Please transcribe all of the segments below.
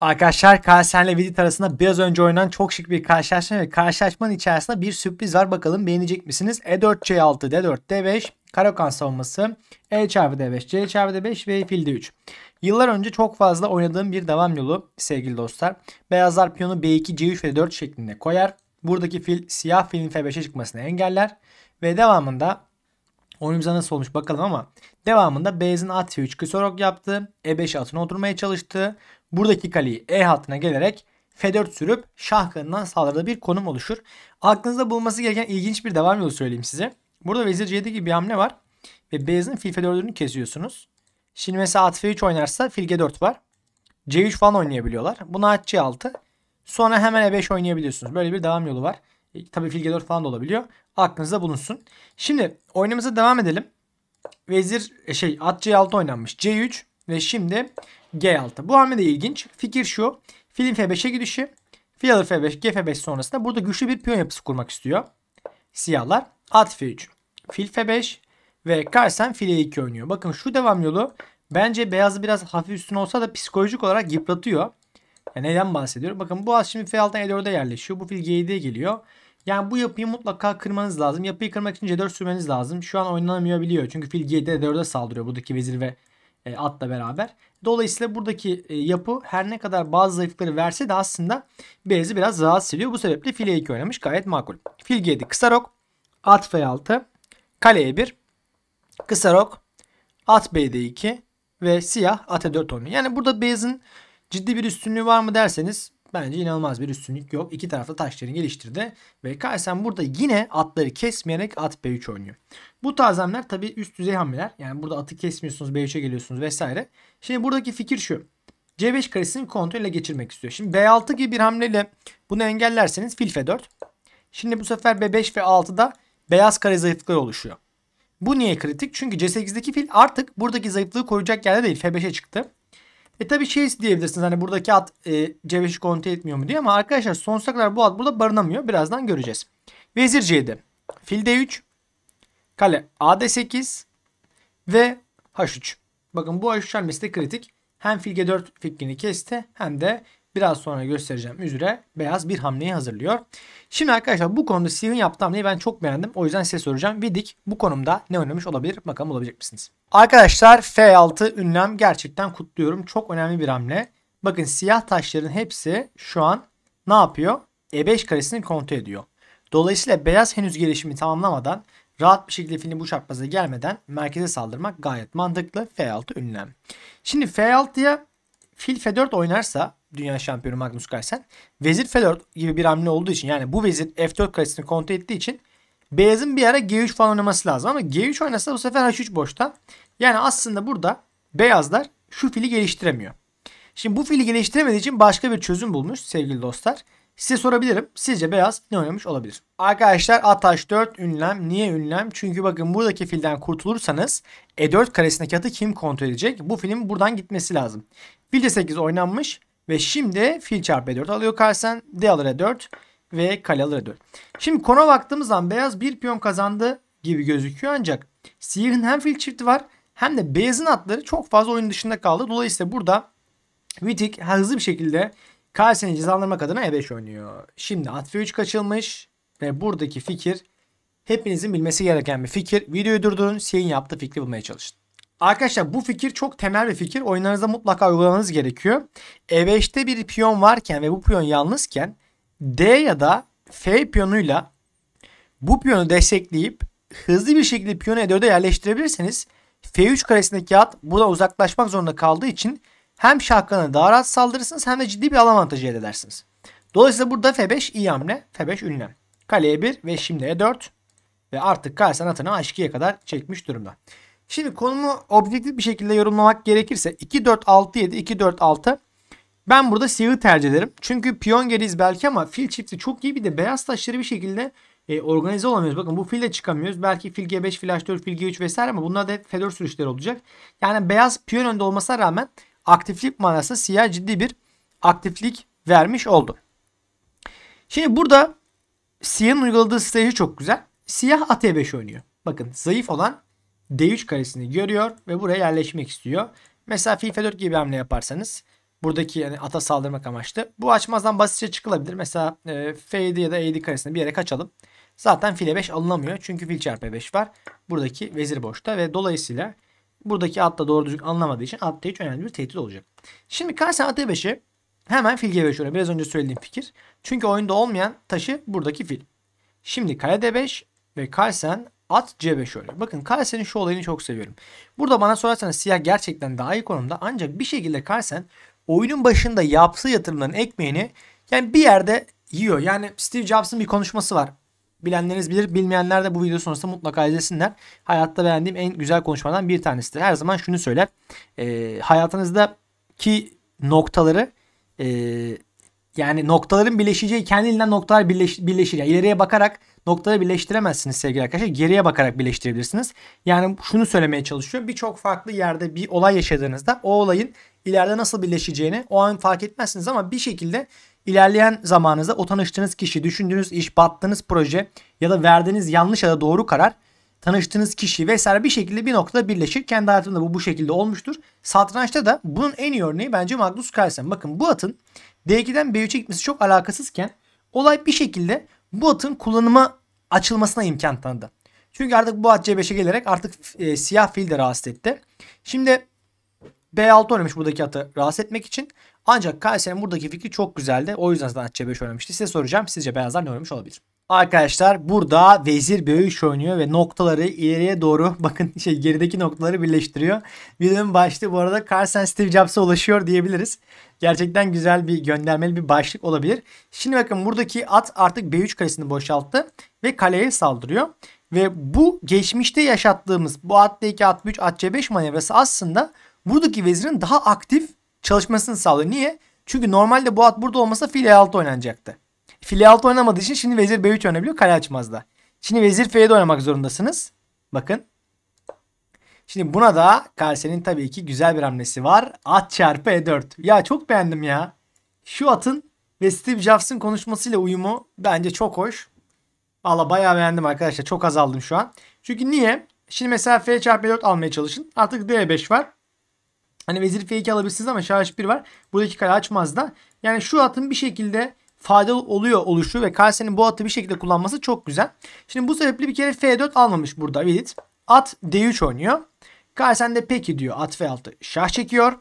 Arkadaşlar Kalsen ile Vidit arasında biraz önce oynanan çok şık bir karşılaşma ve karşılaşmanın içerisinde bir sürpriz var. Bakalım beğenecek misiniz? E4, C6, D4, D5, Karakan savunması, E çarpı D5, C çarpı D5 ve fil D3. Yıllar önce çok fazla oynadığım bir devam yolu sevgili dostlar. Beyazlar piyonu B2, C3 ve D4 şeklinde koyar. Buradaki fil siyah filin F5'e çıkmasını engeller. Ve devamında Oyunumuza nasıl olmuş bakalım ama devamında Beyaz'ın at ve 3 kısorok yaptı. E5 atına oturmaya çalıştı. Buradaki kaleyi E hattına gelerek F4 sürüp şah kanından saldırıda bir konum oluşur. Aklınızda bulması gereken ilginç bir devam yolu söyleyeyim size. Burada vezir c gibi bir hamle var. Ve Beyaz'ın fil F4'ünü kesiyorsunuz. Şimdi mesela at F3 oynarsa fil G4 var. C3 falan oynayabiliyorlar. Buna at C6. Sonra hemen E5 oynayabiliyorsunuz. Böyle bir devam yolu var. E, tabii filge 4 falan da olabiliyor. Aklınızda bulunsun. Şimdi oyunumuza devam edelim. Vezir e, şey at C6 oynanmış. C3 ve şimdi G6. Bu hamle de ilginç. Fikir şu. Filin F5'e gidişi. Fil alır F5, G5 sonrasında burada güçlü bir piyon yapısı kurmak istiyor. Siyahlar at F3, fil F5 ve Carlsen fil E2 oynuyor. Bakın şu devam yolu bence beyazı biraz hafif üstüne olsa da psikolojik olarak yıpratıyor. Yani e, neden bahsediyorum? Bakın bu as şimdi F6'dan E4'e yerleşiyor. Bu fil G7'ye geliyor. Yani bu yapıyı mutlaka kırmanız lazım. Yapıyı kırmak için C4 sürmeniz lazım. Şu an oynanamıyor biliyor. Çünkü fil G7'de E4'e saldırıyor buradaki vezir ve e, atla beraber. Dolayısıyla buradaki e, yapı her ne kadar bazı zayıflıkları verse de aslında Beyaz'ı biraz rahatsız ediyor. Bu sebeple fil E2 oynamış gayet makul. Fil G7 kısa rok, at F6, kale E1, kısa rok, at BD2 ve siyah at E4 oynuyor. Yani burada Beyaz'ın Ciddi bir üstünlüğü var mı derseniz bence inanılmaz bir üstünlük yok. İki tarafta taşların geliştirdi ve Kaysen burada yine atları kesmeyerek at B3 oynuyor. Bu tarz hamleler tabii üst düzey hamleler. Yani burada atı kesmiyorsunuz B3'e geliyorsunuz vesaire. Şimdi buradaki fikir şu. C5 karesini kontrolle geçirmek istiyor. Şimdi B6 gibi bir hamleyle bunu engellerseniz fil F4. Şimdi bu sefer B5 ve 6'da beyaz kare zayıflıkları oluşuyor. Bu niye kritik? Çünkü C8'deki fil artık buradaki zayıflığı koruyacak yerde değil. F5'e çıktı. E tabi şey diyebilirsiniz hani buradaki at e, C5'i kontrol etmiyor mu diye ama arkadaşlar sonsuza kadar bu at burada barınamıyor. Birazdan göreceğiz. Vezir C7. Fil D3. Kale AD8. Ve H3. Bakın bu H3 hamlesi de kritik. Hem fil G4 fikrini kesti hem de biraz sonra göstereceğim üzere beyaz bir hamleyi hazırlıyor. Şimdi arkadaşlar bu konuda Steven yaptığı hamleyi ben çok beğendim. O yüzden size soracağım. Vidic bu konumda ne oynamış olabilir? Bakalım olabilecek misiniz? Arkadaşlar F6 ünlem gerçekten kutluyorum. Çok önemli bir hamle. Bakın siyah taşların hepsi şu an ne yapıyor? E5 karesini kontrol ediyor. Dolayısıyla beyaz henüz gelişimi tamamlamadan rahat bir şekilde filin bu çarpmaza gelmeden merkeze saldırmak gayet mantıklı F6 ünlem. Şimdi F6'ya fil F4 oynarsa dünya şampiyonu Magnus Carlsen. Vezir F4 gibi bir hamle olduğu için yani bu vezir F4 karesini kontrol ettiği için beyazın bir ara G3 falan oynaması lazım ama G3 oynasa bu sefer H3 boşta. Yani aslında burada beyazlar şu fili geliştiremiyor. Şimdi bu fili geliştiremediği için başka bir çözüm bulmuş sevgili dostlar. Size sorabilirim. Sizce beyaz ne oynamış olabilir? Arkadaşlar ataş 4 ünlem. Niye ünlem? Çünkü bakın buradaki filden kurtulursanız E4 karesindeki atı kim kontrol edecek? Bu filin buradan gitmesi lazım. Fil de 8 oynanmış. Ve şimdi fil çarpı 4 e alıyor Carlsen. D alır 4 e ve kale alır 4 e Şimdi kona baktığımız zaman beyaz bir piyon kazandı gibi gözüküyor ancak siyahın hem fil çifti var hem de beyazın atları çok fazla oyun dışında kaldı. Dolayısıyla burada Wittig hızlı bir şekilde Carlsen'i cezalandırmak adına e5 oynuyor. Şimdi at f3 kaçılmış ve buradaki fikir hepinizin bilmesi gereken bir fikir. Videoyu durdurun, Siyah'ın yaptığı fikri bulmaya çalışın. Arkadaşlar bu fikir çok temel bir fikir. Oyunlarınızda mutlaka uygulamanız gerekiyor. E5'te bir piyon varken ve bu piyon yalnızken D ya da F piyonuyla bu piyonu destekleyip hızlı bir şekilde piyonu E4'e yerleştirebilirseniz F3 karesindeki at buradan uzaklaşmak zorunda kaldığı için hem şahkana daha rahat saldırırsınız hem de ciddi bir alan avantajı elde edersiniz. Dolayısıyla burada F5 iyi hamle. F5 ünlem. Kaleye 1 ve şimdi E4 ve artık Karsen atını H2'ye kadar çekmiş durumda. Şimdi konumu objektif bir şekilde yorumlamak gerekirse 2-4-6-7, 2-4-6 ben burada siyahı tercih ederim. Çünkü piyon geriz belki ama fil çifti çok iyi bir de beyaz taşları bir şekilde e, organize olamıyoruz. Bakın bu fille çıkamıyoruz. Belki fil G5, fil H4, fil G3 vesaire ama bunlar da hep fedor sürüşleri olacak. Yani beyaz piyon önde olmasına rağmen aktiflik manası siyah ciddi bir aktiflik vermiş oldu. Şimdi burada siyahın uyguladığı strateji çok güzel. Siyah at E5 oynuyor. Bakın zayıf olan D3 karesini görüyor ve buraya yerleşmek istiyor. Mesela fil F4 gibi bir hamle yaparsanız buradaki yani ata saldırmak amaçlı. Bu açmazdan basitçe çıkılabilir. Mesela e, F7 ya da E7 karesini bir yere kaçalım. Zaten file 5 alınamıyor. Çünkü fil çarpı 5 var. Buradaki vezir boşta ve dolayısıyla buradaki atla doğru düzgün anlamadığı için at D3 önemli bir tehdit olacak. Şimdi karşısına at E5'i hemen fil G5 oynuyor. Biraz önce söylediğim fikir. Çünkü oyunda olmayan taşı buradaki fil. Şimdi kale D5 ve Carlsen At C5 şöyle. Bakın Carlsen'in şu olayını çok seviyorum. Burada bana sorarsanız siyah gerçekten daha iyi konumda. Ancak bir şekilde Carlsen oyunun başında yaptığı yatırımların ekmeğini yani bir yerde yiyor. Yani Steve Jobs'ın bir konuşması var. Bilenleriniz bilir, bilmeyenler de bu video sonrasında mutlaka izlesinler. Hayatta beğendiğim en güzel konuşmadan bir tanesidir. Her zaman şunu söyler. E, hayatınızdaki noktaları e, yani noktaların birleşeceği kendiliğinden noktalar birleş, birleşir. Yani ileriye bakarak noktada birleştiremezsiniz sevgili arkadaşlar. Geriye bakarak birleştirebilirsiniz. Yani şunu söylemeye çalışıyorum. Birçok farklı yerde bir olay yaşadığınızda o olayın ileride nasıl birleşeceğini o an fark etmezsiniz ama bir şekilde ilerleyen zamanınızda o tanıştığınız kişi, düşündüğünüz iş, battığınız proje ya da verdiğiniz yanlış ya da doğru karar tanıştığınız kişi vesaire bir şekilde bir noktada birleşir. Kendi hayatımda bu bu şekilde olmuştur. Satrançta da bunun en iyi örneği bence Magnus Carlsen. Bakın bu atın D2'den B3'e gitmesi çok alakasızken olay bir şekilde bu atın kullanıma açılmasına imkan tanıdı. Çünkü artık bu at C5'e gelerek artık e, siyah fil de rahatsız etti. Şimdi B6 oynamış buradaki atı rahatsız etmek için. Ancak Kayseri'nin buradaki fikri çok güzeldi. O yüzden zaten at C5 oynamıştı. Size soracağım sizce beyazlar ne oynamış olabilir? Arkadaşlar burada vezir B3 oynuyor ve noktaları ileriye doğru bakın şey gerideki noktaları birleştiriyor. Videonun başlığı bu arada Carson Steve Jobs'a ulaşıyor diyebiliriz. Gerçekten güzel bir göndermeli bir başlık olabilir. Şimdi bakın buradaki at artık B3 kalesini boşalttı ve kaleye saldırıyor. Ve bu geçmişte yaşattığımız bu at D2 at 3 at C5 manevrası aslında buradaki vezirin daha aktif çalışmasını sağlıyor. Niye? Çünkü normalde bu at burada olmasa fil E6 oynanacaktı. File 6 oynamadığı için şimdi vezir B3 oynayabiliyor. Kale açmazda. Şimdi vezir f de oynamak zorundasınız. Bakın. Şimdi buna da Karsen'in tabii ki güzel bir hamlesi var. At çarpı E4. Ya çok beğendim ya. Şu atın ve Steve Jobs'ın konuşmasıyla uyumu bence çok hoş. Valla bayağı beğendim arkadaşlar. Çok azaldım şu an. Çünkü niye? Şimdi mesela F çarpı 4 e almaya çalışın. Artık D5 var. Hani vezir F2 alabilirsiniz ama şah H1 var. Buradaki kale açmaz da. Yani şu atın bir şekilde faydalı oluyor oluşu ve Kayseri'nin bu atı bir şekilde kullanması çok güzel. Şimdi bu sebeple bir kere F4 almamış burada Vilit. At D3 oynuyor. Kayseri de peki diyor at F6 şah çekiyor.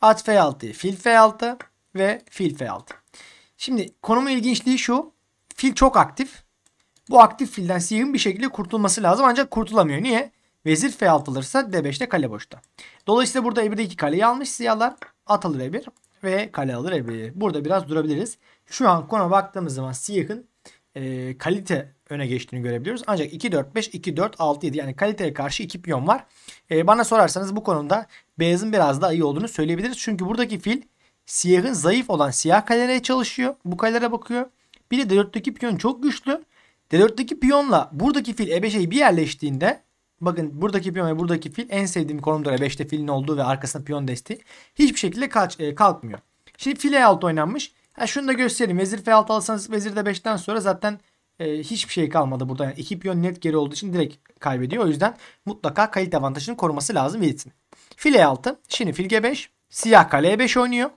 At F6, fil F6 ve fil F6. Şimdi konumun ilginçliği şu. Fil çok aktif. Bu aktif filden Siyah'ın bir şekilde kurtulması lazım ancak kurtulamıyor. Niye? Vezir F6 alırsa D5'te kale boşta. Dolayısıyla burada E1'de iki kaleyi almış siyahlar. At alır E1 ve kale alır Ebre'yi. Burada biraz durabiliriz. Şu an konu baktığımız zaman Siyah'ın e, kalite öne geçtiğini görebiliyoruz. Ancak 2-4-5, 2-4-6-7 yani kaliteye karşı 2 piyon var. E, bana sorarsanız bu konuda beyazın biraz daha iyi olduğunu söyleyebiliriz. Çünkü buradaki fil siyahın zayıf olan siyah kalelere çalışıyor. Bu kalelere bakıyor. Bir de D4'teki piyon çok güçlü. D4'teki piyonla buradaki fil E5'e bir yerleştiğinde Bakın buradaki piyon ve buradaki fil en sevdiğim konumdur. E5'te filin olduğu ve arkasında piyon desteği. Hiçbir şekilde kalç, e, kalkmıyor. Şimdi fil E6 oynanmış. Ha, şunu da göstereyim. Vezir F6 alırsanız vezir de 5'ten sonra zaten e, hiçbir şey kalmadı burada. Yani iki piyon net geri olduğu için direkt kaybediyor. O yüzden mutlaka kalite avantajını koruması lazım Wilson. Fil E6. Şimdi fil G5. Siyah kale E5 oynuyor.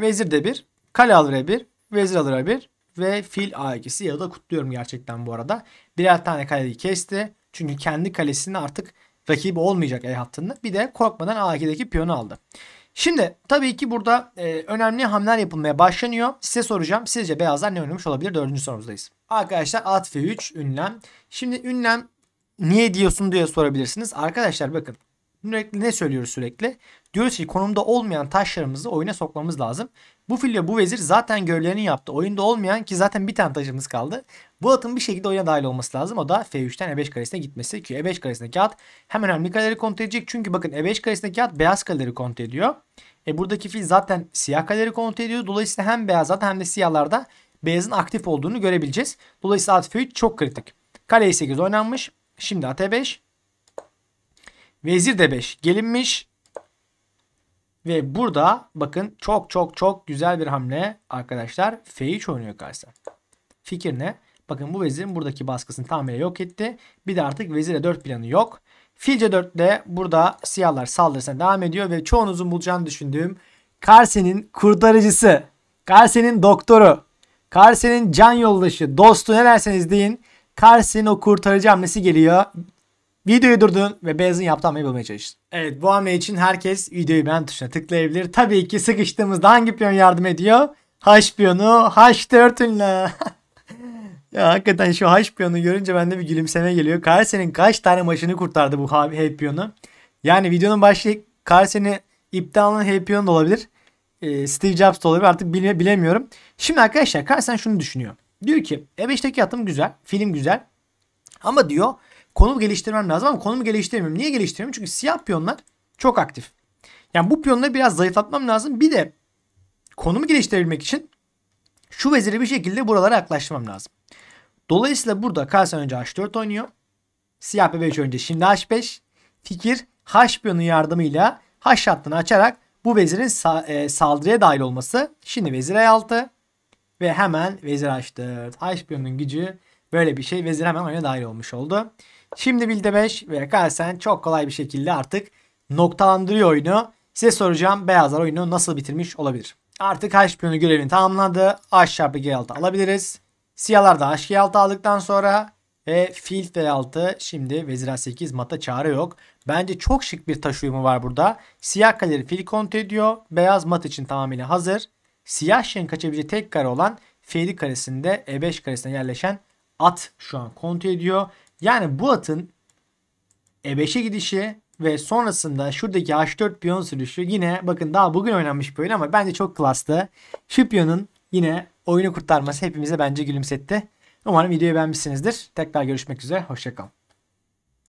Vezir de 1. Kale alır E1. Vezir alır E1. Ve fil A2'si ya da kutluyorum gerçekten bu arada. Birer tane kaleyi kesti. Çünkü kendi kalesinin artık rakibi olmayacak E hattında. Bir de korkmadan A2'deki piyonu aldı. Şimdi tabii ki burada e, önemli hamleler yapılmaya başlanıyor. Size soracağım. Sizce beyazlar ne oynamış olabilir? Dördüncü sorumuzdayız. Arkadaşlar at F3 ünlem. Şimdi ünlem niye diyorsun diye sorabilirsiniz. Arkadaşlar bakın Sürekli ne söylüyoruz sürekli? Diyoruz ki konumda olmayan taşlarımızı oyuna sokmamız lazım. Bu fil ve bu vezir zaten görevlerini yaptı. Oyunda olmayan ki zaten bir tane taşımız kaldı. Bu atın bir şekilde oyuna dahil olması lazım. O da F3'ten E5 karesine gitmesi. Ki E5 karesindeki at hem önemli kaleleri kontrol edecek. Çünkü bakın E5 karesindeki at beyaz kaleleri kontrol ediyor. E buradaki fil zaten siyah kaleleri kontrol ediyor. Dolayısıyla hem beyazlarda hem de siyahlarda beyazın aktif olduğunu görebileceğiz. Dolayısıyla at F3 çok kritik. Kale E8 oynanmış. Şimdi at E5. Vezir de 5 gelinmiş. Ve burada bakın çok çok çok güzel bir hamle arkadaşlar. F3 oynuyor karşısına. Fikir ne? Bakın bu vezirin buradaki baskısını tamamen yok etti. Bir de artık vezire 4 planı yok. Fil C4 ile burada siyahlar saldırısına devam ediyor ve çoğunuzun bulacağını düşündüğüm Karsen'in kurtarıcısı, Karsen'in doktoru, Karsen'in can yoldaşı, dostu ne derseniz deyin. Karsen'in o kurtarıcı hamlesi geliyor. Videoyu durdun ve Beyaz'ın yaptığı hamleyi bulmaya çalışın. Evet bu hamle için herkes videoyu beğen tuşuna tıklayabilir. Tabii ki sıkıştığımızda hangi piyon yardım ediyor? H piyonu H4 ünlü. ya hakikaten şu H piyonu görünce bende bir gülümseme geliyor. Kars'ın kaç tane maçını kurtardı bu H piyonu. Yani videonun başlığı Kars'ın iptalının H piyonu da olabilir. Ee, Steve Jobs da olabilir artık bile, bilemiyorum. Şimdi arkadaşlar Carson şunu düşünüyor. Diyor ki E5'teki atım güzel. Film güzel. Ama diyor Konumu geliştirmem lazım ama konumu geliştiremiyorum. Niye geliştiremiyorum? Çünkü siyah piyonlar çok aktif. Yani bu piyonları biraz zayıflatmam lazım. Bir de konumu geliştirebilmek için şu veziri bir şekilde buralara yaklaşmam lazım. Dolayısıyla burada Carlsen önce H4 oynuyor. Siyah B5 önce şimdi H5. Fikir H piyonu yardımıyla H hattını açarak bu vezirin sa e, saldırıya dahil olması. Şimdi vezir E6 ve hemen vezir H4. H piyonunun gücü böyle bir şey. Vezir hemen oyuna dahil olmuş oldu. Şimdi Bilde 5 ve Kalsen çok kolay bir şekilde artık noktalandırıyor oyunu. Size soracağım beyazlar oyunu nasıl bitirmiş olabilir? Artık H piyonu görevini tamamladı. H çarpı G6 alabiliriz. Siyahlar da H G6 aldıktan sonra ve fil F6 şimdi vezir A8 mata çare yok. Bence çok şık bir taş uyumu var burada. Siyah kaleri fil kont ediyor. Beyaz mat için tamamıyla hazır. Siyah şen kaçabileceği tek kare olan F7 karesinde E5 karesine yerleşen at şu an kont ediyor. Yani bu atın E5'e gidişi ve sonrasında şuradaki H4 piyon sürüşü yine bakın daha bugün oynanmış bir oyun ama bence çok klasta. Şu piyonun yine oyunu kurtarması hepimize bence gülümsetti. Umarım videoyu beğenmişsinizdir. Tekrar görüşmek üzere. Hoşçakalın.